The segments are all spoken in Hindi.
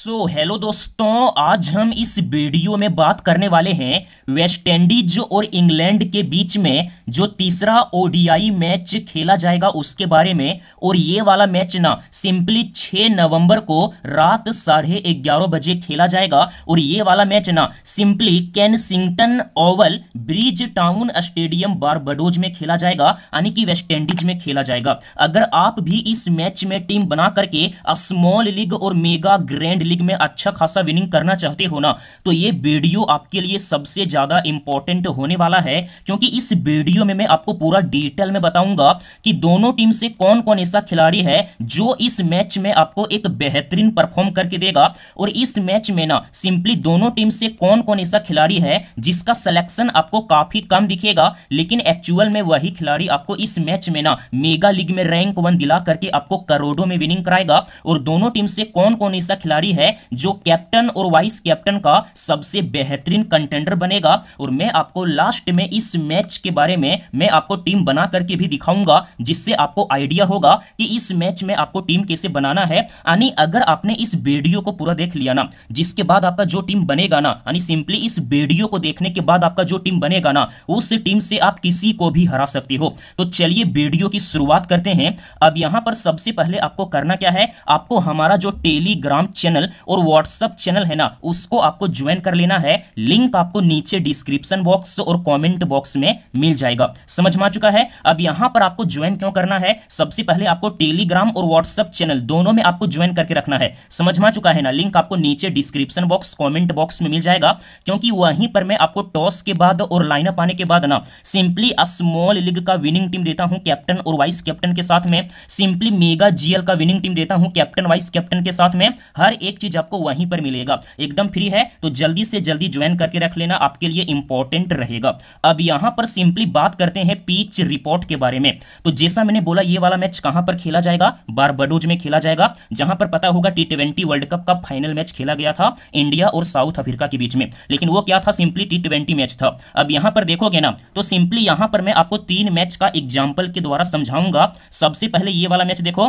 सो so, हेलो दोस्तों आज हम इस वीडियो में बात करने वाले हैं वेस्टइंडीज और इंग्लैंड के बीच में जो तीसरा ओडीआई मैच खेला जाएगा उसके बारे में और ये वाला मैच ना सिंपली 6 नवंबर को रात साढ़े ग्यारह बजे खेला जाएगा और ये वाला मैच ना simply Kensington Oval Bridgetown stadium Barbados में खेला जाएगा यानी कि वेस्टइंडीज में खेला जाएगा अगर आप भी इस मैच में टीम बना करके स्मॉल लीग और मेगा ग्रैंड लीग में अच्छा खासा विनिंग करना चाहते हो ना तो ये वीडियो आपके लिए सबसे ज़्यादा इंपॉर्टेंट होने वाला है क्योंकि इस वीडियो में मैं आपको पूरा डिटेल में बताऊंगा कि दोनों टीम से कौन कौन ऐसा खिलाड़ी है जो इस मैच में आपको एक बेहतरीन परफॉर्म करके देगा और इस मैच में ना सिंपली दोनों टीम से कौन कौन ऐसा खिलाड़ी है जिसका सिलेक्शन आपको काफ़ी कम दिखेगा लेकिन एक्चुअल में वही खिलाड़ी आपको इस मैच में ना मेगा लीग में रैंक वन दिला करके आपको करोड़ों में विनिंग कराएगा और दोनों टीम से कौन कौन ऐसा खिलाड़ी है है जो कैप्टन और वाइस कैप्टन का सबसे बेहतरीन कंटेंडर बनेगा और मैं आपको लास्ट में इस मैच के बारे में मैं आपको टीम बना करके भी दिखाऊंगा जिससे आपको आइडिया होगा कि इस मैच में आपको टीम कैसे बनाना है यानी अगर आपने इस वीडियो को पूरा देख लिया ना जिसके बाद आपका जो टीम बनेगा ना यानी सिंपली इस वीडियो को देखने के बाद आपका जो टीम बनेगा ना उस टीम से आप किसी को भी हरा सकते हो तो चलिए वीडियो की शुरुआत करते हैं अब यहां पर सबसे पहले आपको करना क्या है आपको हमारा जो टेलीग्राम चैनल और व्हाट्सअप चैनल है ना उसको आपको ज्वाइन कर लेना है लिंक आपको नीचे डिस्क्रिप्शन बॉक्स और कॉमेंट बॉक्स में मिल जाएगा समझ में आ चुका है अब यहां पर आपको ज्वाइन क्यों करना है सबसे पहले आपको टेलीग्राम और व्हाट्सअप चैनल दोनों में आपको ज्वाइन करके रखना है समझ में आ चुका है ना लिंक आपको नीचे डिस्क्रिप्शन बॉक्स कॉमेंट बॉक्स में मिल जाएगा क्योंकि वहीं पर मैं आपको टॉस के बाद और लाइनअप आने के बाद ना सिंपली स्मॉल लीग का विनिंग टीम देता हूं कैप्टन और वाइस कैप्टन के साथ में सिंपली मेगा जीएल का विनिंग टीम देता हूं कैप्टन वाइस कैप्टन के साथ में हर एक चीज आपको वहीं पर मिलेगा एकदम फ्री है तो जल्दी से जल्दी ज्वाइन करके रख लेना आपके लिए इंपॉर्टेंट रहेगा अब यहां पर सिंपली बात करते हैं पीच रिपोर्ट के बारे में तो जैसा मैंने बोला ये वाला मैच कहां पर खेला जाएगा बारबडोज में खेला जाएगा जहां पर पता होगा टी ट्वेंटी वर्ल्ड कप का फाइनल मैच खेला गया था इंडिया और साउथ अफ्रीका के बीच में लेकिन वो क्या था सिंपली टी ट्वेंटी मैच था अब यहां पर देखोगे ना तो सिंपली यहां पर मैं आपको तीन मैच का एग्जाम्पल के द्वारा समझाऊंगा सबसे पहले ये वाला मैच देखो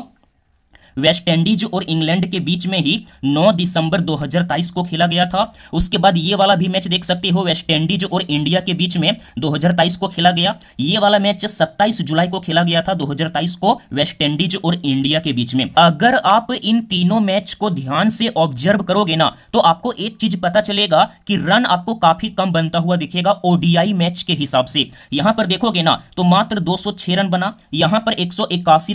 वेस्टइंडीज और इंग्लैंड के बीच में ही 9 दिसंबर 2023 को खेला गया था उसके बाद ये वाला भी मैच देख सकते हो वेस्टइंडीज और इंडिया के बीच में 2023 को खेला गया ये वाला मैच 27 जुलाई को खेला गया था 2023 को वेस्टइंडीज और इंडिया के बीच में अगर आप इन तीनों मैच को ध्यान से ऑब्जर्व करोगे ना तो आपको एक चीज पता चलेगा कि रन आपको काफी कम बनता हुआ दिखेगा ओडीआई मैच के हिसाब से यहां पर देखोगे ना तो मात्र दो रन बना यहां पर एक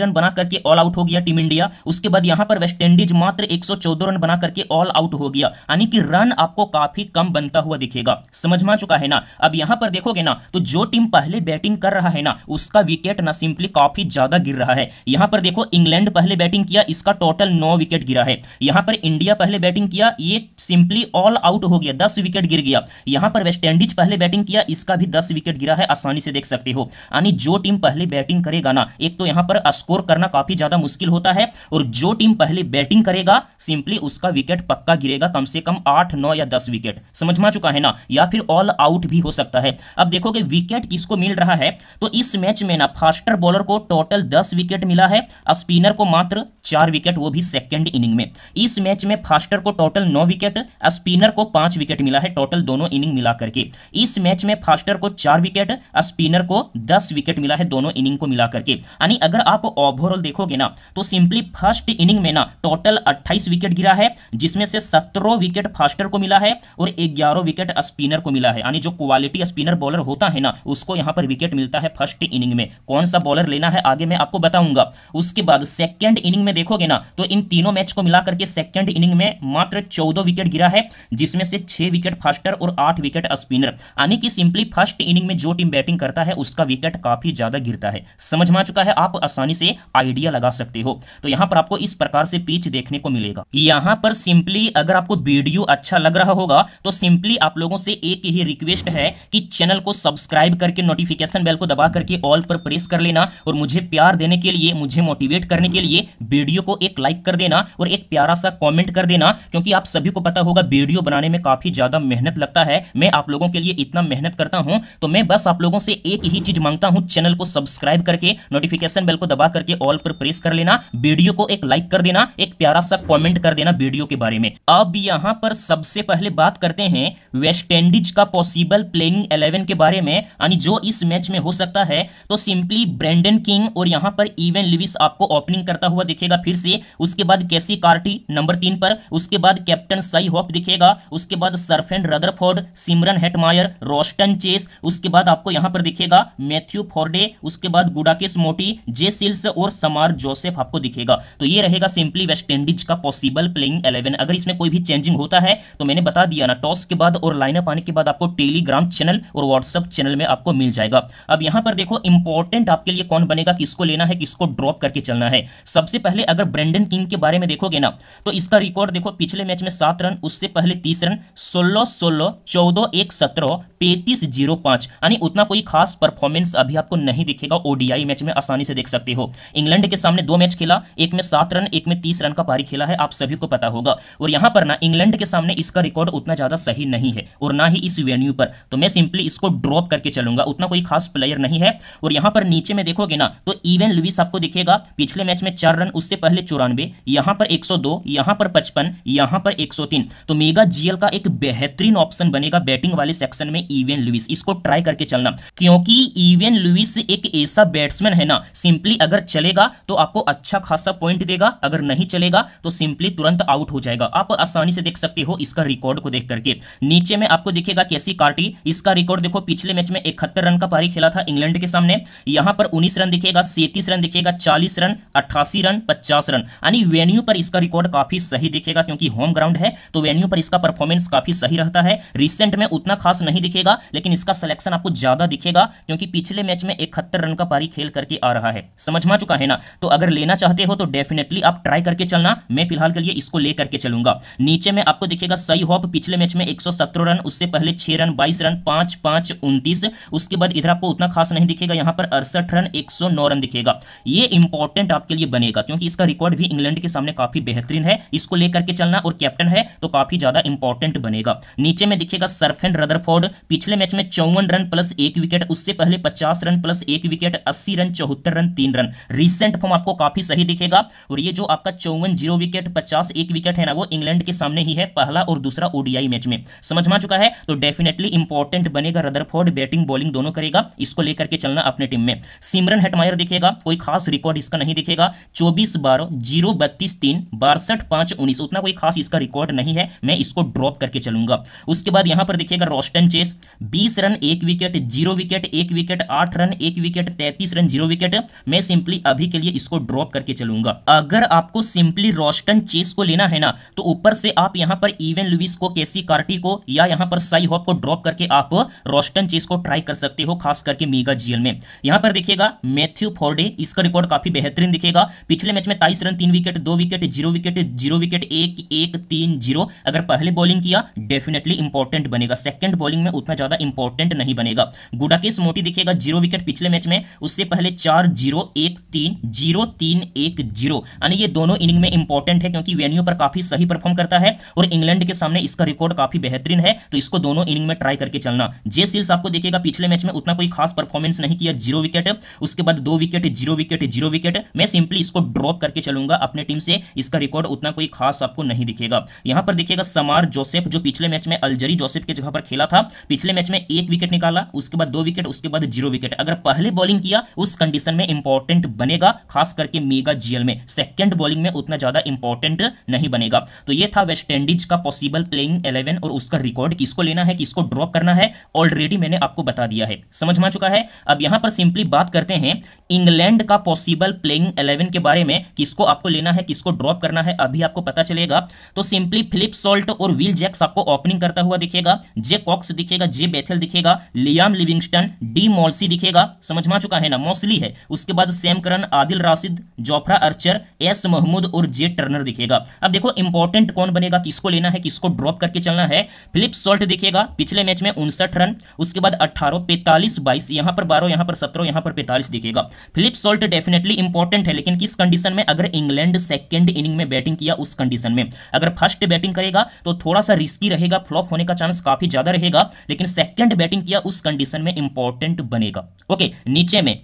रन बना करके ऑल आउट हो गया टीम इंडिया उसके बाद यहां पर वेस्टइंडीज मात्र एक रन बना करके ऑल आउट हो गया यानी कि रन आपको काफी कम बनता हुआ दिखेगा समझ में आ चुका है ना अब यहां पर देखोगे ना तो जो टीम पहले बैटिंग कर रहा है ना उसका विकेट ना सिंपली काफी ज्यादा गिर रहा है यहां पर देखो इंग्लैंड पहले बैटिंग किया इसका टोटल नौ विकेट गिरा है यहां पर इंडिया पहले बैटिंग किया ये सिंपली ऑल आउट हो गया दस विकेट गिर गया यहां पर वेस्टइंडीज पहले बैटिंग किया इसका भी दस विकेट गिरा है आसानी से देख सकते हो यानी जो टीम पहले बैटिंग करेगा ना एक तो यहां पर स्कोर करना काफी ज्यादा मुश्किल होता है और जो टीम पहले बैटिंग करेगा सिंपली उसका विकेट पक्का गिरेगा कम से कम आठ नौ या दस विकेट समझ में चुका है ना या फिर ऑल आउट भी हो सकता है अब देखोगे विकेट किसको मिल रहा है तो इस मैच में ना फास्टर बॉलर को टोटल दस विकेट मिला है स्पिनर को मात्र चार विकेट वो भी सेकेंड इनिंग में इस मैच में फास्टर को टोटल नौ विकेट स्पिनर को पांच विकेट मिला है टोटल दोनों इनिंग मिला करके इस मैच में फास्टर को चार विकेट स्पिनर को दस विकेट मिला है दोनों इनिंग को मिला करके यानी अगर आप ओवरऑल देखोगे ना तो सिंपली फर्स्ट इनिंग में ना टोटल 28 विकेट गिरा है जिसमें से 17 विकेट फास्टर को मिला है और 11 विकेट स्पिनर को मिला है यानी जो क्वालिटी स्पिनर बॉलर होता है ना उसको यहां पर विकेट मिलता है फर्स्ट इनिंग में कौन सा बॉलर लेना है आगे मैं आपको बताऊंगा उसके बाद सेकेंड इनिंग में देखोगे ना तो इन तीनों मैच को मिलाकर के सेकेंड इनिंग में मात्र चौदह विकेट गिरा है जिसमें से छह विकेट फास्टर और आठ विकेट स्पिनर यानी कि सिंपली फर्स्ट इनिंग में जो टीम बैटिंग करता है उसका विकेट काफी ज्यादा गिरता है समझ में आ चुका है आप आसानी से आइडिया लगा सकते हो तो यहां पर पर आपको इस प्रकार से पीच देखने को मिलेगा यहाँ पर सिंपली अगर आपको वीडियो अच्छा लग रहा होगा तो सिंपली आप लोगों से एक ही रिक्वेस्ट है कि चैनल को सब्सक्राइब करके नोटिफिकेशन बेल को दबा करके ऑल पर प्रेस कर लेना और मुझे प्यार देने के लिए मुझे मोटिवेट करने के लिए वीडियो को एक लाइक कर देना और एक प्यारा सा कॉमेंट कर देना क्योंकि आप सभी को पता होगा वीडियो बनाने में काफी ज्यादा मेहनत लगता है मैं आप लोगों के लिए इतना मेहनत करता हूँ तो मैं बस आप लोगों से एक ही चीज मांगता हूँ चैनल को सब्सक्राइब करके नोटिफिकेशन बेल को दबा करके ऑल पर प्रेस कर लेना वीडियो को एक लाइक कर देना एक प्यारा सा कमेंट कर देना वीडियो के बारे में अब यहाँ पर सबसे पहले बात करते हैं वेस्ट इंडीज का पॉसिबल प्लेइंग इलेवन के बारे में यानी जो इस मैच में हो सकता है तो सिंपली ब्रेंडन किंग और यहाँ पर इवन लिविस आपको ओपनिंग करता हुआ दिखेगा फिर से उसके बाद कैसी कार्टी नंबर तीन पर उसके बाद कैप्टन सई हॉप दिखेगा उसके बाद Sherfane Rutherford Shimron Hetmyer Roston Chase उसके बाद आपको यहाँ पर दिखेगा मैथ्यू फोर्डे उसके बाद गुडाकिस मोटी जे सिल्स और समार जोसेफ आपको दिखेगा तो ये रहेगा सिंपली वेस्ट इंडीज का पॉसिबल प्लेइंग एलेवन अगर इसमें कोई भी चेंजिंग होता है तो मैंने बता दिया ना टॉस के बाद और लाइनअप आने के बाद आपको टेलीग्राम चैनल और व्हाट्सअप चैनल में आपको मिल जाएगा अब यहां पर देखो इंपॉर्टेंट आपके लिए कौन बनेगा किसको लेना है किसको ड्रॉप करके चलना है सबसे पहले अगर ब्रेंडन किंग के बारे में देखोगे ना तो इसका रिकॉर्ड देखो पिछले मैच में सात रन उससे पहले तीस रन सोलह सोलह चौदह एक सत्रह पैंतीस जीरो पांच यानी उतना कोई खास परफॉर्मेंस अभी आपको नहीं दिखेगा ओडीआई मैच में आसानी से देख सकते हो इंग्लैंड के सामने दो मैच खेला एक में सात रन एक में तीस रन का पारी खेला है आप सभी को पता होगा और यहां पर ना इंग्लैंड के सामने इसका रिकॉर्ड उतना ज़्यादा सही नहीं है और ना ही इस वेन्यू पर तो मैं सिंपली इसको ड्रॉप करके चलूंगा उतना कोई खास प्लेयर नहीं है और यहां पर नीचे में देखोगे ना तो इवन लुविस आपको दिखेगा पिछले मैच में चार रन उससे पहले चौरानवे यहां पर 102 यहां पर पचपन यहां पर 103 तो मेगा जीएल का एक बेहतरीन ऑप्शन बनेगा बैटिंग वाले सेक्शन में इवन लुविस इसको ट्राई करके चलना क्योंकि इवन लुविस एक ऐसा बैट्समैन है ना सिंपली अगर चलेगा तो आपको अच्छा खासा पॉइंट देगा अगर नहीं चलेगा तो सिंपली तुरंत आउट हो जाएगा आप आसानी से देख सकते हो इसका रिकॉर्ड को देख करके नीचे में आपको दिखेगा कैसी कार्टी इसका रिकॉर्ड देखो पिछले मैच में इकहत्तर रन का पारी खेला था इंग्लैंड के सामने यहां पर उन्नीस रन दिखेगा सैंतीस रन दिखेगा चालीस रन अट्ठासी रन पचास रन यानी वेन्यू पर इसका रिकॉर्ड काफी सही दिखेगा क्योंकि होम ग्राउंड है तो वेन्यू पर इसका परफॉर्मेंस काफी सही रहता है रिसेंट में उतना खास नहीं दिखेगा लेकिन इसका सिलेक्शन आपको ज्यादा दिखेगा क्योंकि पिछले मैच में इकहत्तर रन का पारी खेल करके आ रहा है समझ में चुका है ना तो अगर लेना चाहते हो तो डेफिनेटली आप ट्राई करके चलना मैं फिलहाल के लिए इसको ले करके चलूंगा नीचे में आपको देखिएगा सही होप पिछले मैच में एक रन उससे पहले छह रन बाईस रन पांच पांच उन्तीस उसके बाद इधर आपको उतना खास नहीं दिखेगा यहां पर अड़सठ रन एक रन दिखेगा ये इंपॉर्टेंट आपके लिए बनेगा क्योंकि इसका रिकॉर्ड भी इंग्लैंड के सामने काफी बेहतरीन है इसको लेकर के चलना और कैप्टन है तो काफी ज्यादा इंपॉर्टेंट बनेगा नीचे में दिखेगा सरफेन रदरफोर्ड पिछले मैच में चौवन रन प्लस एक विकेट उससे पहले पचास रन प्लस एक विकेट अस्सी रन चौहत्तर रन तीन रन रिसेंट फॉर्म आपको काफी सही दिखेगा और ये जो आपका चौवन जीरो विकेट पचास एक विकेट है ना वो इंग्लैंड के सामने ही है पहला और दूसरा ओडीआई मैच में समझ में चुका है तो डेफिनेटली इंपॉर्टेंट बनेगा रदरफोर्ड बैटिंग बॉलिंग दोनों करेगा इसको लेकर के चलना अपने टीम में सिमरन हेटमायर दिखेगा कोई खास रिकॉर्ड इसका नहीं दिखेगा चौबीस बारह जीरो बत्तीस तीन बासठ पांच उन्नीस उतना कोई खास इसका रिकॉर्ड नहीं है मैं इसको ड्रॉप करके चलूंगा उसके बाद यहां पर दिखेगा रोस्टन चेस बीस रन एक विकेट जीरो विकेट एक विकेट आठ रन एक विकेट तैतीस रन जीरो विकेट मैं सिंपली अभी के लिए इसको ड्रॉप करके चलूंगा अगर आपको सिंपली रोस्टन चेस को लेना है ना तो ऊपर से आप यहाँ पर इवन लुइस को केसी कार्टी को या यहाँ पर साई हॉप को ड्रॉप करके आप रोस्टन चेस को ट्राई कर सकते हो खास करके मेगा जीएल में यहाँ पर देखिएगा मैथ्यू फोर्डे इसका रिकॉर्ड काफी बेहतरीन दिखेगा पिछले मैच में तेईस रन तीन विकेट दो wicket zero wicket zero wicket एक एक तीन जीरो अगर पहले बॉलिंग किया डेफिनेटली इंपॉर्टेंट बनेगा सेकेंड बॉलिंग में उतना ज्यादा इंपॉर्टेंट नहीं बनेगा गुडाकेश मोटी दिखेगा जीरो विकेट पिछले मैच में उससे पहले चार जीरो एक तीन जीरो तीन एक जीरो जीरो यानी ये दोनों इनिंग में इंपॉर्टेंट है क्योंकि वेन्यू पर काफी सही परफॉर्म करता है और इंग्लैंड के सामने इसका रिकॉर्ड काफी बेहतरीन है तो इसको दोनों इनिंग में ट्राई करके चलना जे सिल्स आपको देखिएगा पिछले मैच में उतना कोई खास परफॉर्मेंस नहीं किया जीरो विकेट उसके बाद दो wicket zero wicket zero wicket मैं सिंपली इसको ड्रॉप करके चलूंगा अपने टीम से इसका रिकॉर्ड उतना कोई खास आपको नहीं दिखेगा यहां पर देखिएगा समार जोसेफ जो पिछले मैच में अलजरी जोसेफ के जगह पर खेला था पिछले मैच में एक विकेट निकाला उसके बाद दो विकेट उसके बाद जीरो विकेट अगर पहले बॉलिंग किया उस कंडीशन में इंपॉर्टेंट बनेगा खास करके मेगा जीएल में सेकेंड बॉलिंग में उतना ज़्यादा इंपॉर्टेंट नहीं बनेगा तो ये था वेस्ट इंडीज का पॉसिबल प्लेइंग इलेवन और उसका रिकॉर्ड किसको लेना है किसको ड्रॉप करना है ऑलरेडी मैंने आपको बता दिया है समझ में आ चुका है अब यहां पर सिंपली बात करते हैं इंग्लैंड का पॉसिबल प्लेइंग इलेवन के बारे में किसको आपको लेना है किसको ड्रॉप करना है अभी आपको पता चलेगा तो सिंपली फिलिप सोल्ट और विल जैक्स आपको ओपनिंग करता हुआ दिखेगा जे कॉक्स दिखेगा जे बेथल दिखेगा लियाम लिविंगस्टन डी मॉल्सी दिखेगा समझ में आ चुका है ना मोस्ली है उसके बाद Sam Curran Adil Rashid Jofra Archer पिक्चर एस महमूद और जे टर्नर दिखेगा अब देखो इंपॉर्टेंट कौन बनेगा किसको लेना है किसको ड्रॉप करके चलना है फिलिप सॉल्ट दिखेगा पिछले मैच में उनसठ रन उसके बाद अट्ठारह पैंतालीस बाईस यहां पर बारह यहां पर सत्रह यहां पर पैंतालीस दिखेगा फिलिप सॉल्ट डेफिनेटली इंपॉर्टेंट है लेकिन किस कंडीशन में अगर इंग्लैंड सेकेंड इनिंग में बैटिंग किया उस कंडीशन में अगर फर्स्ट बैटिंग करेगा तो थोड़ा सा रिस्की रहेगा फ्लॉप होने का चांस काफी ज्यादा रहेगा लेकिन सेकेंड बैटिंग किया उस कंडीशन में इंपॉर्टेंट बनेगा ओके नीचे में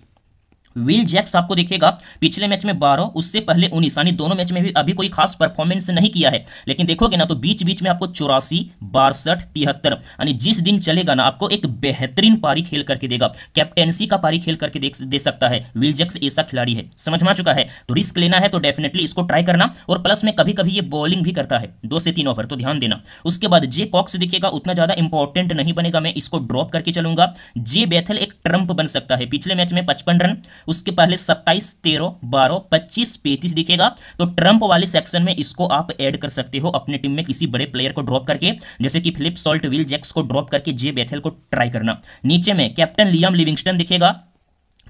विल जैक्स आपको देखेगा पिछले मैच में बारह उससे पहले उन्नीस यानी दोनों मैच में भी अभी कोई खास परफॉर्मेंस नहीं किया है लेकिन देखोगे ना तो बीच बीच में आपको चौरासी बासठ तिहत्तर यानी जिस दिन चलेगा ना आपको एक बेहतरीन पारी खेल करके देगा कैप्टेंसी का पारी खेल करके दे सकता है विल जैक्स ऐसा खिलाड़ी है समझ में चुका है तो रिस्क लेना है तो डेफिनेटली इसको ट्राई करना और प्लस में कभी कभी ये बॉलिंग भी करता है दो से तीन ओवर तो ध्यान देना उसके बाद जे कॉक्स दिखेगा उतना ज्यादा इंपॉर्टेंट नहीं बनेगा मैं इसको ड्रॉप करके चलूंगा जे बैथल एक ट्रंप बन सकता है पिछले मैच में पचपन रन उसके पहले सत्ताईस तेरह बारह पच्चीस पैंतीस दिखेगा तो ट्रंप वाले सेक्शन में इसको आप ऐड कर सकते हो अपने टीम में किसी बड़े प्लेयर को ड्रॉप करके जैसे कि फिलिप सॉल्ट विल जैक्स को ड्रॉप करके जे बैथेल को ट्राई करना नीचे में कैप्टन लियम लिविंगस्टन दिखेगा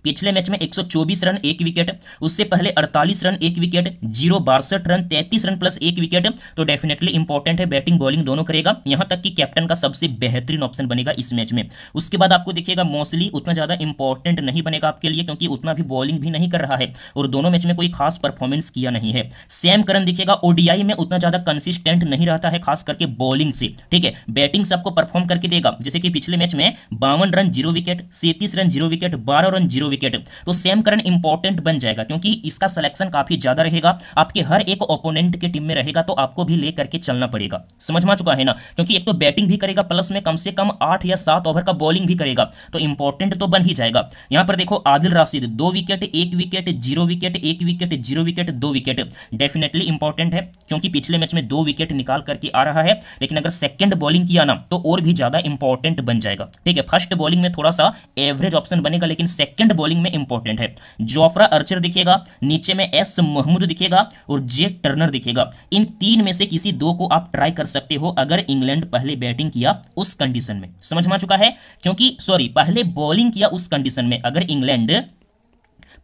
पिछले मैच में 124 रन एक विकेट उससे पहले 48 रन एक विकेट जीरो बासठ रन 33 रन प्लस एक विकेट तो डेफिनेटली इंपॉर्टेंट है बैटिंग बॉलिंग दोनों करेगा यहां तक कि कैप्टन का सबसे बेहतरीन ऑप्शन बनेगा इस मैच में उसके बाद आपको देखिएगा मोस्टली उतना ज़्यादा इंपॉर्टेंट नहीं बनेगा आपके लिए क्योंकि उतना भी बॉलिंग भी नहीं कर रहा है और दोनों मैच में कोई खास परफॉर्मेंस किया नहीं है सेम करण दिखेगा ओडीआई में उतना ज़्यादा कंसिस्टेंट नहीं रहता है खास करके बॉलिंग से ठीक है बैटिंग से आपको परफॉर्म करके देगा जैसे कि पिछले मैच में बावन रन जीरो विकेट सैंतीस रन जीरो विकेट बारह रन जीरो विकेट तो सेम करन इंपॉर्टेंट बन जाएगा क्योंकि इसका सिलेक्शन काफ़ी ज़्यादा रहेगा आपके हर एक ओपोनेंट के टीम में रहेगा तो आपको भी लेकर के चलना पड़ेगा समझ में चुका है ना क्योंकि एक तो बैटिंग भी करेगा प्लस में कम से कम आठ या सात ओवर का बॉलिंग भी करेगा तो इंपॉर्टेंट तो बन ही जाएगा यहां पर देखो आदिल राशिद दो विकेट एक विकेट जीरो विकेट एक विकेट जीरो विकेट दो विकेट डेफिनेटली इंपॉर्टेंट है क्योंकि पिछले मैच में दो विकेट निकाल करके आ रहा है लेकिन अगर सेकेंड बॉलिंग किया ना तो और भी ज़्यादा इंपॉर्टेंट बन जाएगा ठीक है फर्स्ट बॉलिंग में थोड़ा सा एवरेज ऑप्शन बनेगा लेकिन सेकेंड बॉलिंग में इंपॉर्टेंट है जोफ्रा अर्चर दिखेगा नीचे में एस महमूद दिखेगा और जे टर्नर दिखेगा इन तीन में से किसी दो को आप ट्राई कर सकते हो अगर इंग्लैंड पहले बैटिंग किया उस कंडीशन में समझ में आ चुका है क्योंकि सॉरी पहले बॉलिंग किया उस कंडीशन में अगर इंग्लैंड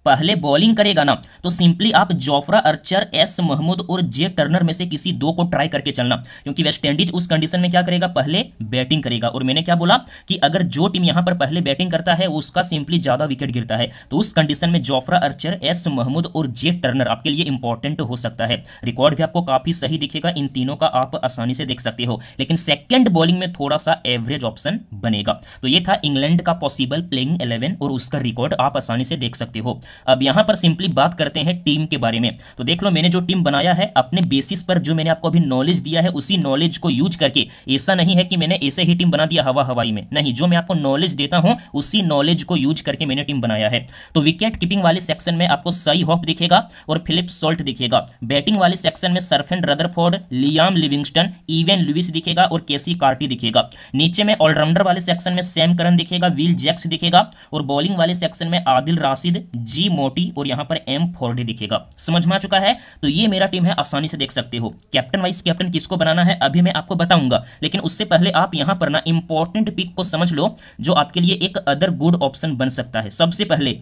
पहले बॉलिंग करेगा ना तो सिंपली आप जोफ्रा अर्चर एस महमूद और जे टर्नर में से किसी दो को ट्राई करके चलना क्योंकि वेस्टइंडीज उस कंडीशन में क्या करेगा पहले बैटिंग करेगा और मैंने क्या बोला कि अगर जो टीम यहां पर पहले बैटिंग करता है उसका सिंपली ज्यादा विकेट गिरता है तो उस कंडीशन में जोफ्रा अर्चर एस महमूद और जे टर्नर आपके लिए इंपॉर्टेंट हो सकता है रिकॉर्ड भी आपको काफी सही दिखेगा इन तीनों का आप आसानी से देख सकते हो लेकिन सेकेंड बॉलिंग में थोड़ा सा एवरेज ऑप्शन बनेगा तो यह था इंग्लैंड का पॉसिबल प्लेइंग इलेवन और उसका रिकॉर्ड आप आसानी से देख सकते हो अब यहां पर सिंपली बात करते हैं टीम के बारे में तो देख लो मैंने जो टीम बनाया है अपने बेसिस पर जो मैंने आपको अभी नॉलेज दिया है उसी नॉलेज को यूज करके ऐसा नहीं है कि मैंने ऐसे ही टीम बना दिया हवा हवाई में नहीं जो मैं आपको नॉलेज देता हूं उसी नॉलेज को यूज करके मैंने टीम बनाया है तो विकेट कीपिंग वाले सेक्शन में आपको सई होप दिखेगा और फिलिप सोल्ट दिखेगा बैटिंग वाले सेक्शन में Sherfane Rutherford Liam Livingstone Evin Lewis दिखेगा और केसी कार्टी दिखेगा नीचे में ऑलराउंडर वाले सेक्शन में सैम करन दिखेगा विल जैक्स दिखेगा और बॉलिंग वाले सेक्शन में आदिल राशिद जी जी मोटी और यहां पर एम फोर्डे दिखेगा समझ में आ चुका है तो ये मेरा टीम है आसानी से देख सकते हो कैप्टन वाइस कैप्टन किसको बनाना है अभी मैं आपको बताऊंगा लेकिन उससे पहले आप यहां पर ना इंपॉर्टेंट पिक को समझ लो जो आपके लिए एक अदर गुड ऑप्शन बन सकता है सबसे पहले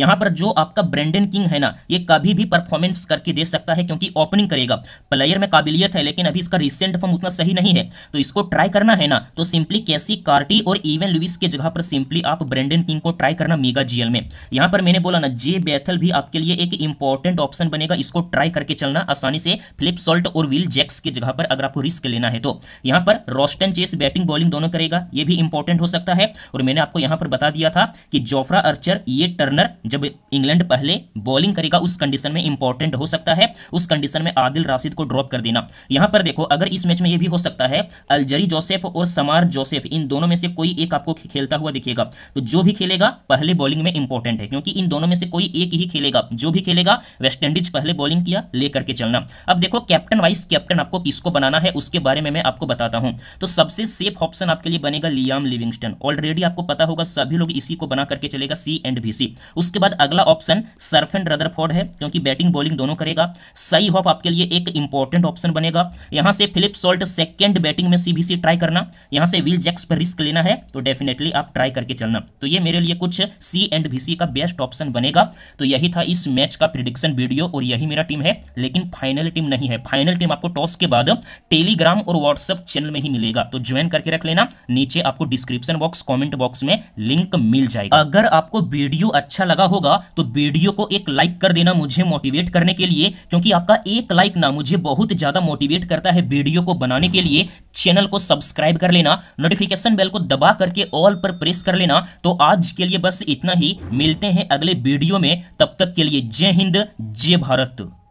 यहां पर जो आपका ब्रेंडन किंग है ना ये कभी भी परफॉर्मेंस करके दे सकता है क्योंकि ओपनिंग करेगा प्लेयर में काबिलियत है लेकिन अभी इसका रिसेंट फॉर्म उतना सही नहीं है तो इसको ट्राई करना है ना तो सिंपली कैसी कार्टी और इवन लुइस के जगह पर सिंपली आप ब्रेंडन किंग को ट्राई करना मेगा जीएल में यहाँ पर मैंने बोला ना जे बैथल भी आपके लिए एक इंपॉर्टेंट ऑप्शन बनेगा इसको ट्राई करके चलना आसानी से फ्लिप सॉल्ट और विल जैक्स की जगह पर अगर आपको रिस्क लेना है तो यहाँ पर रोस्टन चेस बैटिंग बॉलिंग दोनों करेगा ये भी इंपॉर्टेंट हो सकता है और मैंने आपको यहां पर बता दिया था कि जोफ्रा अर्चर ये टर्नर जब इंग्लैंड पहले बॉलिंग करेगा उस कंडीशन में इंपॉर्टेंट हो सकता है उस कंडीशन में आदिल राशिद को ड्रॉप कर देना यहां पर देखो अगर इस मैच में यह भी हो सकता है अलजरी जोसेफ और समार जोसेफ इन दोनों में से कोई एक आपको खेलता हुआ दिखेगा तो जो भी खेलेगा पहले बॉलिंग में इंपॉर्टेंट है क्योंकि इन दोनों में से कोई एक ही खेलेगा जो भी खेलेगा वेस्टइंडीज पहले बॉलिंग किया लेकर के चलना अब देखो कैप्टन वाइस कैप्टन आपको किसको बनाना है उसके बारे में मैं आपको बताता हूँ तो सबसे सेफ ऑप्शन आपके लिए बनेगा लियाम लिविंगस्टन ऑलरेडी आपको पता होगा सभी लोग इसी को बना करके चलेगा सी एंड बी सी उस उसके बाद अगला ऑप्शन सर्फ एंड रदरफोर्ड है क्योंकि बैटिंग बॉलिंग दोनों करेगा सही होप आपके लिए एक इंपॉर्टेंट ऑप्शन बनेगा यहां से फिलिप सोल्ट सेकेंड बैटिंग में सीबीसी ट्राई करना यहां से विल जैक्स पर रिस्क लेना है तो डेफिनेटली आप ट्राई करके चलना तो ये मेरे लिए कुछ सी एंड भी का बेस्ट ऑप्शन बनेगा तो यही था इस मैच का प्रिडिक्शन वीडियो और यही मेरा टीम है लेकिन फाइनल टीम नहीं है फाइनल टीम आपको टॉस के बाद टेलीग्राम और व्हाट्सएप चैनल में ही मिलेगा तो ज्वाइन करके रख लेना नीचे आपको डिस्क्रिप्शन बॉक्स कॉमेंट बॉक्स में लिंक मिल जाएगा अगर आपको वीडियो अच्छा लगा लगा होगा तो वीडियो को एक लाइक कर देना मुझे मोटिवेट करने के लिए क्योंकि आपका एक लाइक ना मुझे बहुत ज़्यादा मोटिवेट करता है वीडियो को बनाने के लिए चैनल को सब्सक्राइब कर लेना नोटिफिकेशन बेल को दबा करके ऑल पर प्रेस कर लेना तो आज के लिए बस इतना ही मिलते हैं अगले वीडियो में तब तक के लिए जय हिंद जय भारत